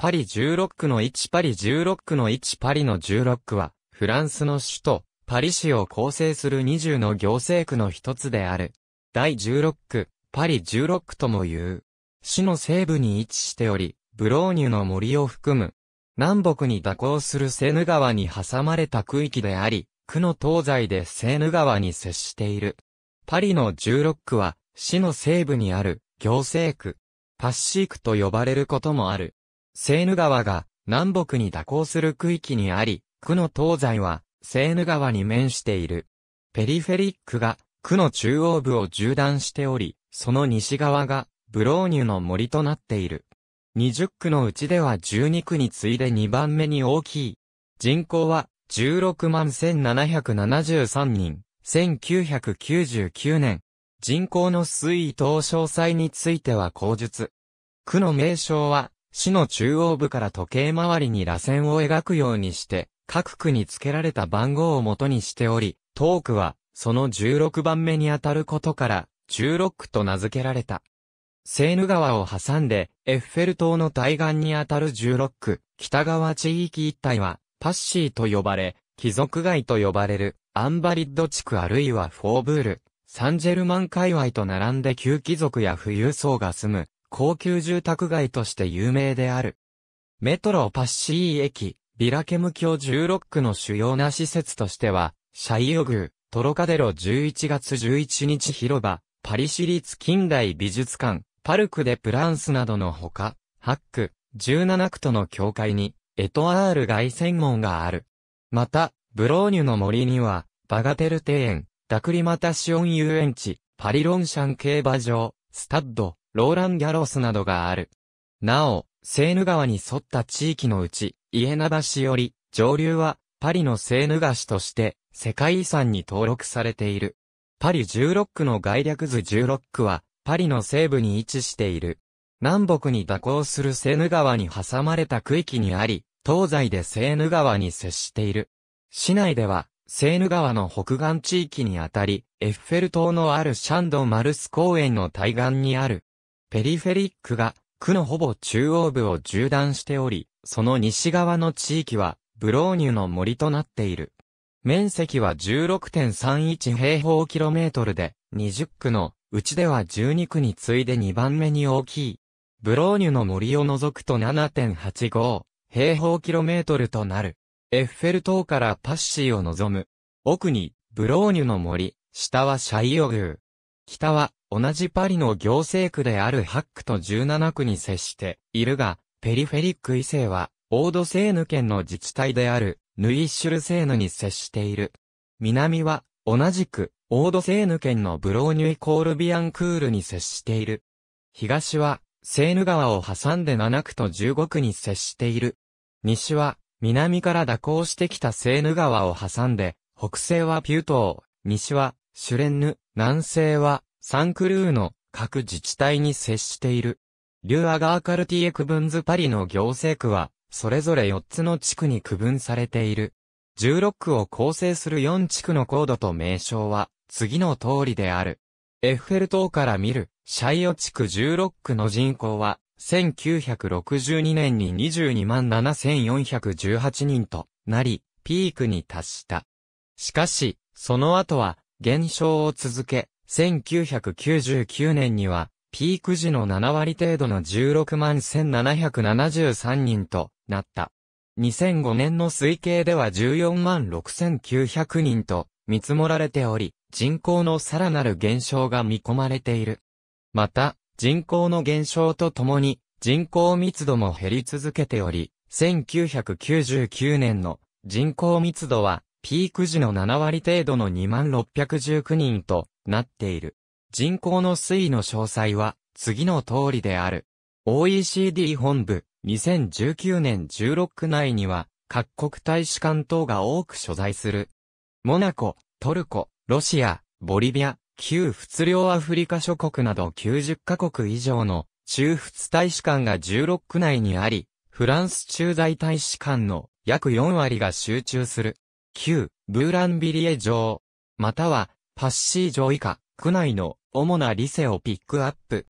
パリ16区の1パリ16区の1パリの16区は、フランスの首都、パリ市を構成する20の行政区の一つである。第16区、パリ16区とも言う。市の西部に位置しており、ブローニュの森を含む。南北に蛇行するセーヌ川に挟まれた区域であり、区の東西でセーヌ川に接している。パリの16区は、市の西部にある、行政区。パッシー区と呼ばれることもある。セーヌ川が南北に蛇行する区域にあり、区の東西はセーヌ川に面している。ペリフェリックが区の中央部を縦断しており、その西側がブローニュの森となっている。20区のうちでは12区に次いで2番目に大きい。人口は16万1773人、1999年。人口の推移等詳細については口述。区の名称は市の中央部から時計回りに螺旋を描くようにして、各区に付けられた番号を元にしており、東区は、その16番目にあたることから、16区と名付けられた。セーヌ川を挟んで、エッフェル塔の対岸にあたる16区、北側地域一帯は、パッシーと呼ばれ、貴族街と呼ばれる、アンバリッド地区あるいはフォーブール、サンジェルマン界隈と並んで旧貴族や富裕層が住む、高級住宅街として有名である。メトロパッシー駅、ビラケム教16区の主要な施設としては、シャイオー、トロカデロ11月11日広場、パリ市立近代美術館、パルクデプランスなどのほか、ック、17区との境界に、エトアール外線門がある。また、ブローニュの森には、バガテル庭園、ダクリマタシオン遊園地、パリロンシャン競馬場、スタッド、ローラン・ギャロスなどがある。なお、セーヌ川に沿った地域のうち、イエナ橋より、上流は、パリのセーヌ川市として、世界遺産に登録されている。パリ16区の概略図16区は、パリの西部に位置している。南北に蛇行するセーヌ川に挟まれた区域にあり、東西でセーヌ川に接している。市内では、セーヌ川の北岸地域にあたり、エッフェル塔のあるシャンド・マルス公園の対岸にある、ペリフェリックが区のほぼ中央部を縦断しており、その西側の地域はブローニュの森となっている。面積は16.31平方キロメートルで、20区のうちでは12区に次いで2番目に大きい。ブローニュの森を除くと7.85平方キロメートルとなる。エッフェル塔からパッシーを望む。奥に、ブローニュの森、下はシャイオグー。北は、同じパリの行政区である8区と17区に接しているが、ペリフェリック異性は、オードセーヌ県の自治体である、ヌイッシュルセーヌに接している。南は、同じく、オードセーヌ県のブローニュイコールビアンクールに接している。東は、セーヌ川を挟んで7区と15区に接している。西は、南から蛇行してきたセーヌ川を挟んで、北西はピュートー、西は、シュレンヌ、南西は、サンクルーの各自治体に接している。リューアガーカルティエ区分図パリの行政区は、それぞれ4つの地区に区分されている。16区を構成する4地区の高度と名称は、次の通りである。エッフェル塔から見る、シャイオ地区16区の人口は、1962年に22万7418人となり、ピークに達した。しかし、その後は、減少を続け、1999年には、ピーク時の7割程度の16万1773人となった。2005年の推計では14万6900人と見積もられており、人口のさらなる減少が見込まれている。また、人口の減少とともに、人口密度も減り続けており、1999年の人口密度は、ピーク時の7割程度の2619人となっている。人口の推移の詳細は次の通りである。OECD 本部2019年16区内には各国大使館等が多く所在する。モナコ、トルコ、ロシア、ボリビア、旧仏領アフリカ諸国など90カ国以上の中仏大使館が16区内にあり、フランス駐在大使館の約4割が集中する。旧ブーランビリエ城、またはパッシー城以下、区内の主なリセをピックアップ。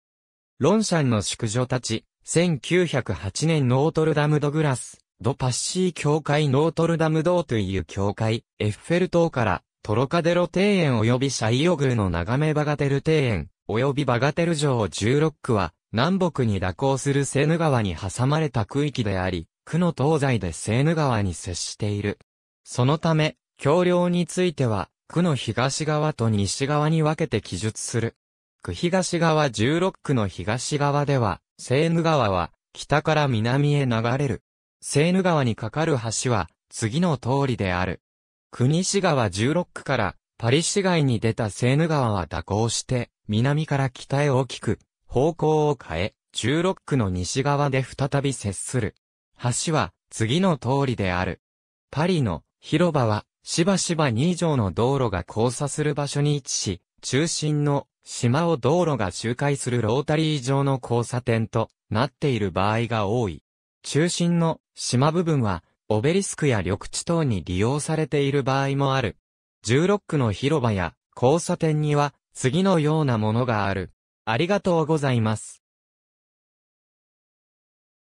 ロンシャンの宿女たち、1908年ノートルダムドグラス、ドパッシー教会ノートルダムーという教会、エッフェル塔からトロカデロ庭園及びシャイオ宮の眺めバガテル庭園、及びバガテル城16区は、南北に蛇行するセーヌ川に挟まれた区域であり、区の東西でセーヌ川に接している。そのため、橋梁については、区の東側と西側に分けて記述する。区東側16区の東側では、セーヌ川は北から南へ流れる。セーヌ川に架かる橋は次の通りである。区西側16区からパリ市街に出たセーヌ川は蛇行して南から北へ大きく方向を変え16区の西側で再び接する。橋は次の通りである。パリの広場はしばしば2以上の道路が交差する場所に位置し、中心の島を道路が周回するロータリー上の交差点となっている場合が多い。中心の島部分はオベリスクや緑地等に利用されている場合もある。16区の広場や交差点には次のようなものがある。ありがとうございます。